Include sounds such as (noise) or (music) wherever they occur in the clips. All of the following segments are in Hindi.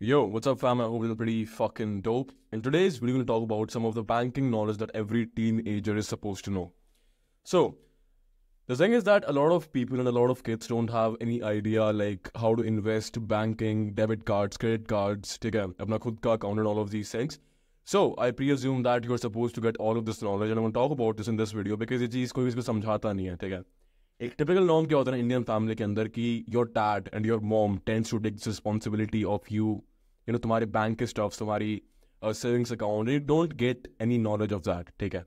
Yo, what's up fam? I hope you're pretty fucking dope. In today's we're going to talk about some of the banking knowledge that every teenager is supposed to know. So, the thing is that a lot of people and a lot of kids don't have any idea like how to invest, banking, debit cards, credit cards, take apna khud ka account and all of these things. So, I pre-assume that you're supposed to get all of this knowledge and I'm going to talk about this in this video because it is चीज़ कोई इसको समझाता नहीं है, ठीक है? एक टिपिकल नॉर्म क्या होता है इंडियन फैमिली के अंदर कि your dad and your mom you know तुम्हारे बैंक के स्टॉफ तुम्हारी savings account you don't get any knowledge of that ठीक है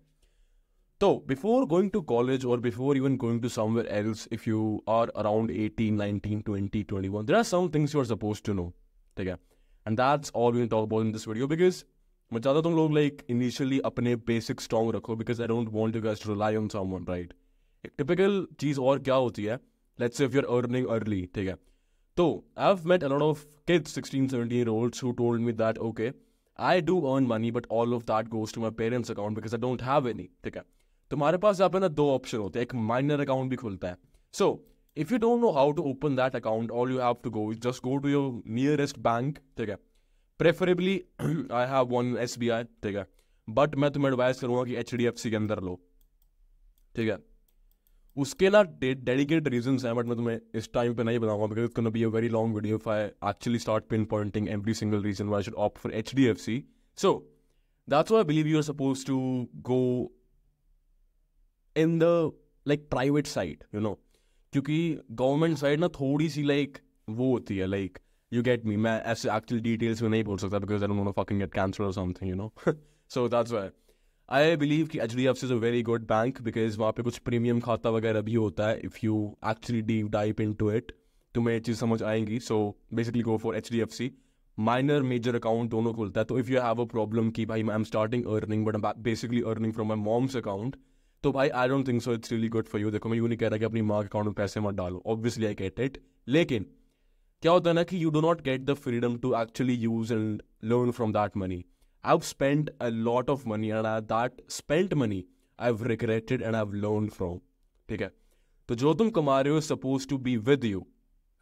तो बिफोर गोइंग टू कॉलेज और before even going to somewhere else if you are around eighteen nineteen twenty twenty one there are some things you are suppose to know ठीक है and that's all we talk about in this video because मैं चाहता तुम लोग लाइक इनिशियली अपने बेसिक स्ट्रॉन्ग रखो because I don't want you guys rely on someone right एक टिपिकल चीज़ और क्या होती है let's if you are earning early ठीक है तो I've met a lot of kids, 16, 17 year olds, who told me that, okay, I do earn money, but all of that goes to my parents' account because I don't have ठीक है तुम्हारे पास यहाँ पे ना दो ऑप्शन होते हैं एक माइनर अकाउंट भी खुलता है so if you don't know how to open that account all you have to go just go to your nearest bank ठीक है preferably I have one S B I ठीक है बट मैं तुम्हें एडवाइस करूंगा कि एच डी एफ सी के अंदर लो ठीक है उसके अलावा डेडिकेट रीजन है बट मैं तुम्हें इस टाइम पे नहीं बताऊंगा because can be a very long video if I actually start pinpointing every single reason why should opt for H D F C so that's why believe you are suppose to go in the like private side you know क्योंकि गवर्नमेंट साइड ना थोड़ी सी लाइक वो होती है लाइक यू गेट मी मैं ऐसे एक्चुअल डिटेल्स में नहीं बोल सकता because I don't know fucking get cancer और something you know so that's why I believe कि F C is a very good bank because वहाँ पे कुछ प्रीमियम खाता वगैरह भी होता है if you actually deep dive into it तुम्हें चीज़ समझ आएंगी so basically go for H D F C minor major account दोनों खुलता है तो if you have a problem कि भाई I am starting earning but basically earning from my mom's account तो भाई I don't think so it's really good for you देखो मैं यू नहीं कह रहा कि अपनी माँ के अकाउंट में पैसे मत डालो ऑब्वियसली आई गेट इट लेकिन क्या होता है ना कि you do not get the freedom to actually use and learn from that money I've spent a lot of money and that spent money I've regretted and I've learned from. So, what you're is supposed to be with you.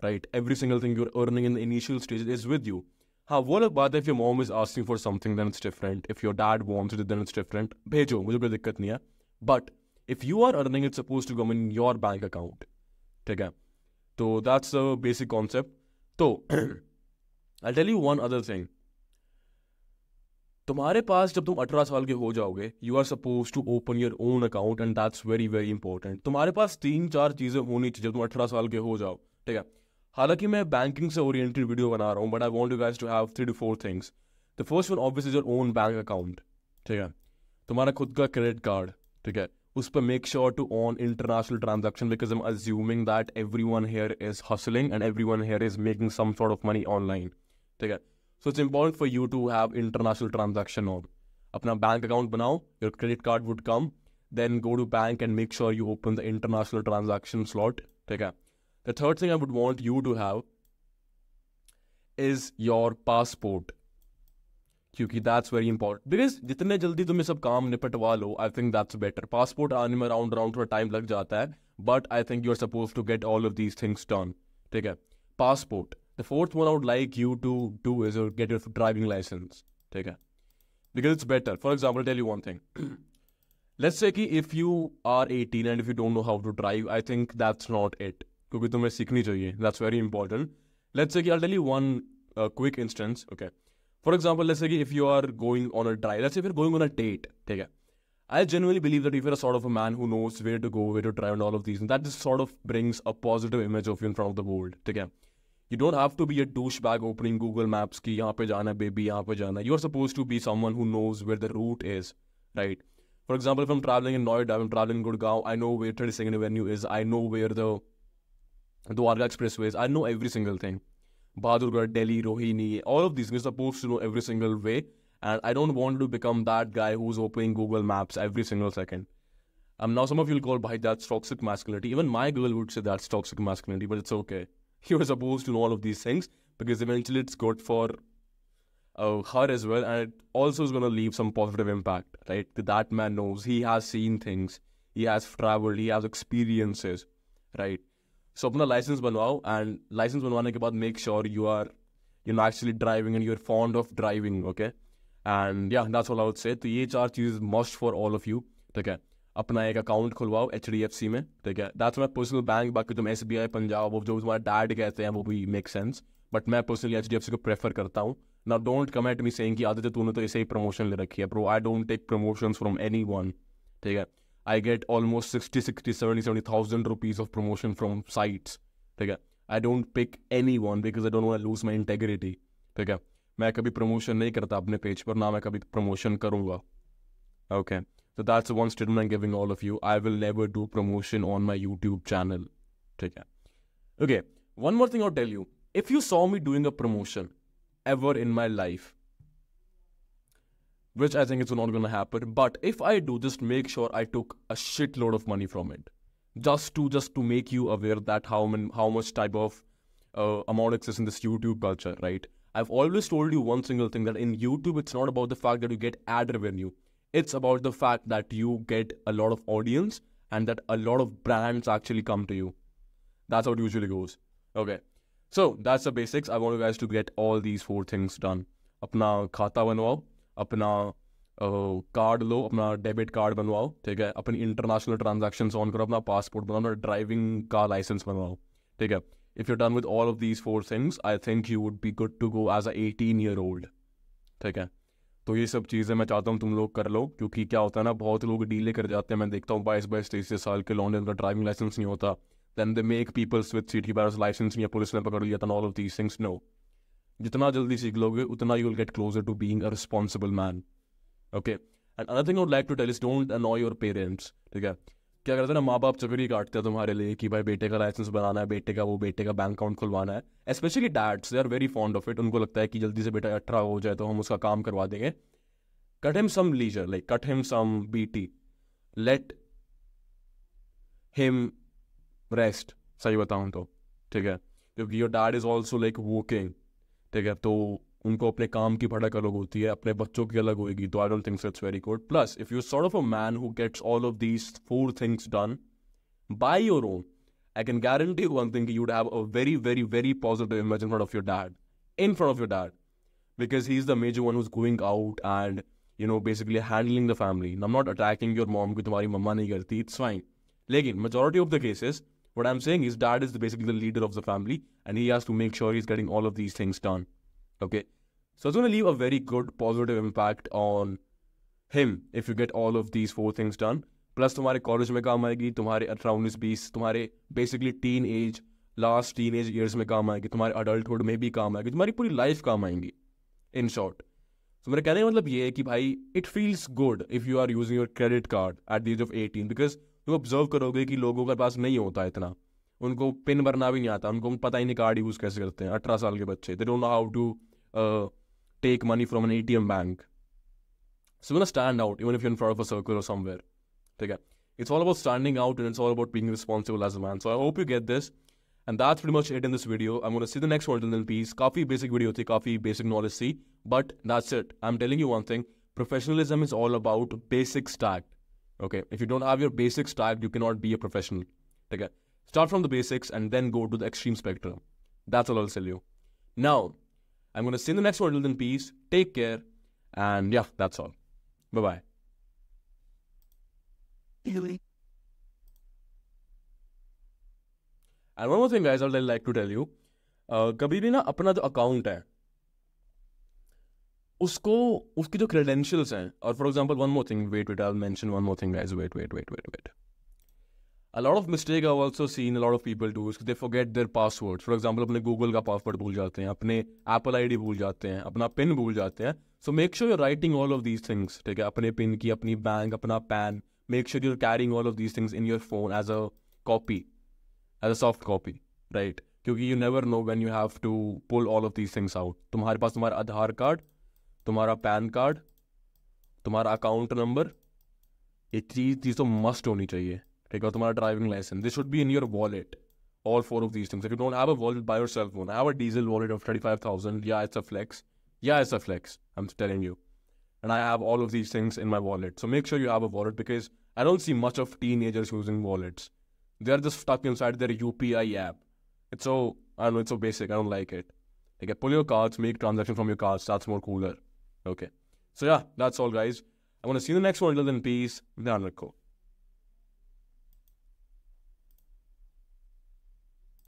Right? Every single thing you're earning in the initial stage is with you. हाँ वो अलग बात है if your mom is asking for something then it's different If your dad wants it then it's different भेजो मुझे कोई दिक्कत नहीं है but if you are earning it suppose to come in your bank account ठीक है तो दैट्स अ बेसिक कॉन्सेप्ट तो I tell you one other thing तुम्हारे पास जब तुम अठारह साल के हो जाओगे you are suppose to open your own account and that's very very important तुम्हारे पास तीन चार चीज़ें होनी चाहिए जब तुम अठारह साल के हो जाओ ठीक है हालांकि मैं बैंकिंग से ओरिएंटेड वीडियो बना रहा हूँ but I want you guys to have three to four things the first one obvious is your own bank account ठीक है तुम्हारा खुद का क्रेडिट कार्ड ठीक है उस पर make sure to on international transaction because am assuming that everyone here is hustling and everyone here is making some sort of money online ठीक है so it's important for you to have international transaction on अपना बैंक अकाउंट बनाओ your credit card would come then go to bank and make sure you open the international transaction slot ठीक है the third thing I would want you to have is your passport क्योंकि दैट्स वेरी इंपॉर्टेंट बिकॉज जितने जल्दी तुम्हें सब काम निपटवा लो I think that's better passport आने में अराउंड अराउंड थोड़ा टाइम लग जाता है but I think you are suppose to get all of these things done ठीक है passport The fourth one I would like you to do is or uh, get your driving license. Take because it's better. For example, I'll tell you one thing. (clears throat) Let's say कि if you are 18 and if you don't know how to drive, I think that's not it. क्योंकि That's very important. Let's say कि I'll tell you one uh, quick instance. Okay. For example, let's say कि if you are going on a drive, let's say if you're going on a date, ठीक I genuinely believe that if you're a sort of a man who knows where to go, where to drive, and all of these, and that just sort of brings a positive image of you in front of the world. ठीक you don't have to be a douchebag opening Google Maps ki yahan pe jana baby, yahan pe jana. You're supposed to be someone who knows where the route is, right? For example, if I'm traveling in Noida, I'm traveling in Gurgaon, I know where 32nd Avenue is. I know where the Dwarka Expressway is. I know every single thing. Bahadurgarh, Delhi, Rohini, all of these. You're supposed to know every single way. And I don't want to become that guy who's opening Google Maps every single second. i I'm um, now, some of you will call, by that's toxic masculinity. Even my Google would say that's toxic masculinity, but it's okay he was opposed to all of these things because eventually it's good for uh, her as well, and it also is going to leave some positive impact, right? That man knows he has seen things, he has traveled, he has experiences, right? So, a license बनवाओ and license बनवाने ke baad make sure you are you know actually driving and you're fond of driving, okay? And yeah, that's all I would say. तो ये चार चीज़ must for all of you, okay? अपना एक अकाउंट खुलवाओ एच डी एफ सी में ठीक है दैट्स माई पर्सनल बैंक बाकी तुम एस बी आई पंजाब वो जो तुम्हारे डैड कहते हैं वो भी मेक सेंस बट मैं personally H D F C को प्रेफर करता हूँ ना don't come at me saying की आदित्य तूने तो इसे ही प्रमोशन ले रखी है pro I don't take promotion from anyone ठीक है I get almost sixty sixty seventy seventy thousand rupees of promotion from sites ठीक है I don't pick anyone because I don't lose my integrity ठीक है मैं कभी प्रमोशन नहीं करता अपने पेज पर ना मैं कभी प्रमोशन करूँगा okay okay. So that's the one statement I'm giving all of you. I will never do promotion on my YouTube channel. Take care. Okay. One more thing I'll tell you. If you saw me doing a promotion ever in my life, which I think is not gonna happen, but if I do, just make sure I took a shitload of money from it. Just to just to make you aware that how man, how much type of uh, amount exists in this YouTube culture, right? I've always told you one single thing that in YouTube, it's not about the fact that you get ad revenue it's about the fact that you get a lot of audience and that a lot of brands actually come to you. That's how it usually goes. Okay. So that's the basics. I want you guys to get all these four things done. Apna khata banwao, apna uh, card lo, apna debit card banwao, take apni international transactions on karo, apna passport banwao, driving car license banwao. Take If you're done with all of these four things, I think you would be good to go as an 18 year old. Take care. तो ये सब चीज़ें मैं चाहता हूँ तुम लोग कर लो क्योंकि क्या होता है ना बहुत लोग डीले कर जाते हैं मैं देखता हूँ बाईस बाईस तेईस साल के लॉन्डे उनका ड्राइविंग लाइसेंस नहीं होता then they make peoples with city बैरस लाइसेंस या पुलिस ने पकड़ लिया था all of these things no जितना जल्दी सीख लोगे उतना you will get closer to being a responsible man okay and another thing I like to tell is don't annoy your parents ठीक है क्या करते हैं ना माँ बाप चक्री काटते हैं तुम्हारे लिए कि भाई बेटे का लाइसेंस बनाना है बेटे का वो बेटे का बैंक अकाउंट खुलवाना है specially dad's they are very fond of it उनको लगता है कि जल्दी से बेटा अठारह हो जाए तो हम उसका काम करवा देंगे cut him some leisure like cut him some B T let him rest सही बताऊँ तो ठीक है क्योंकि your dad is also like working ठीक है तो उनको अपने काम की भड़क अलग होती है अपने बच्चों की अलग होएगी तो I don't think it's very good plus if you sort of a man who gets all of these four things done by your own I can guarantee one thing you have a very very very positive image in front of your dad in front of your dad because he is the major one who's going out and you know basically handling the family नम नॉट अटैकिंग योर मॉम की तुम्हारी मम्मा नहीं करती इट्स फाइन लेकिन majority of the cases what I am saying is dad is basically the leader of the family and he has to make sure is getting all of these things done Okay. So it's going to leave a very good positive impact on him if you get all of these four things done. Plus तुम्हारे कॉलेज में काम आएगी तुम्हारे अठारह उन्नीस बीस तुम्हारे basically teenage last teenage years में काम आएगी तुम्हारे अडल्टहुड में भी काम आएगी तुम्हारी पूरी लाइफ काम आएंगी इन शॉर्ट सो मेरा कहने का मतलब ये है कि भाई it feels good if you are using your credit card at the age of eighteen because तुम ऑब्जर्व करोगे कि लोगों के पास नहीं होता इतना उनको पिन भरना भी नहीं आता उनको पता ही नहीं कार्ड यूज़ कैसे करते हैं अठारह साल के बच्चे they don't how to Uh, take money from an ATM bank. So you're gonna stand out even if you're in front of a circle or somewhere. Okay. It's all about standing out and it's all about being responsible as a man. So I hope you get this. And that's pretty much it in this video. I'm gonna see the next one till then. Peace. Coffee basic video, thi, coffee basic knowledge. See, but that's it. I'm telling you one thing. Professionalism is all about basic stack. Okay. If you don't have your basic stack, you cannot be a professional. Okay. Start from the basics and then go to the extreme spectrum. That's all I'll tell you. Now, I'm going to see you in the next one. Till then, peace. Take care. And yeah, that's all. Bye bye. And one more thing, guys, I'd like to tell you. Uh, कभी भी ना अपना जो अकाउंट है उसको उसकी जो क्रेडेंशियल्स हैं और for example one more thing wait wait I will mention one more thing guys wait wait wait wait wait a lot of mistake I also seen a lot of people do they forget their password for example अपने गूगल का पासवर्ड भूल जाते हैं अपने एप्पल डी भूल जाते हैं अपना पिन भूल जाते हैं so make sure you're writing all of these things ठीक है अपने पिन की अपनी बैंक अपना PAN make sure you're carrying all of these things in your phone as a copy as a soft copy right क्योंकि you never know when you have to pull all of these things out तुम्हारे पास तुम्हारा आधार कार्ड तुम्हारा पैन कार्ड तुम्हारा अकाउंट नंबर ये चीज़ चीज़ तो मस्ट होनी चाहिए Take out तुम्हारा driving licence This should be in your wallet. All four of these things. If you don't have a wallet, buy yourself phone have a Diesel wallet of thirty five thousand या इट्स अ फ्लेक्स या it's a flex I am telling you and I have all of these things in my wallet. So make sure you have a wallet because I don't see much of teenagers using wallets. They're just stuck inside their UPI app. It's so I don't know, it's so basic. I don't like it. Like okay, pull your cards, make transactions from your cards. That's more cooler. Okay. So yeah, that's all guys. i want to see you in the next one. Till then, peace. With